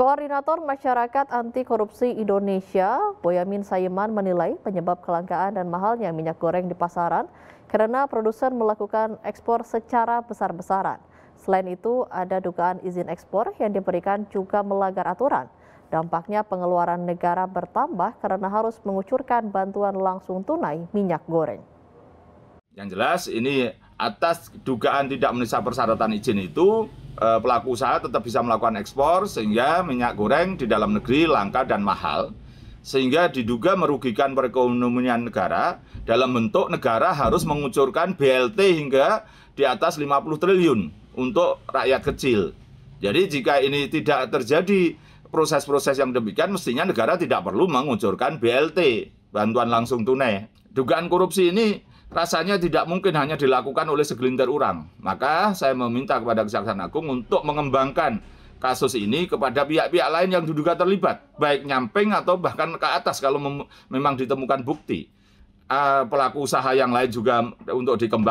Koordinator Masyarakat Anti Korupsi Indonesia, Boyamin Saiman, menilai penyebab kelangkaan dan mahalnya minyak goreng di pasaran karena produsen melakukan ekspor secara besar-besaran. Selain itu, ada dugaan izin ekspor yang diberikan juga melanggar aturan. Dampaknya pengeluaran negara bertambah karena harus mengucurkan bantuan langsung tunai minyak goreng. Yang jelas ini atas dugaan tidak memenuhi persyaratan izin itu Eh, pelaku usaha tetap bisa melakukan ekspor sehingga minyak goreng di dalam negeri langka dan mahal sehingga diduga merugikan perekonomian negara dalam bentuk negara harus mengucurkan BLT hingga di atas 50 triliun untuk rakyat kecil. Jadi jika ini tidak terjadi proses-proses yang demikian mestinya negara tidak perlu mengucurkan BLT, bantuan langsung tunai. Dugaan korupsi ini rasanya tidak mungkin hanya dilakukan oleh segelintir orang. Maka saya meminta kepada Kejaksaan Agung untuk mengembangkan kasus ini kepada pihak-pihak lain yang diduga terlibat, baik nyamping atau bahkan ke atas kalau memang ditemukan bukti. Uh, pelaku usaha yang lain juga untuk dikembangkan.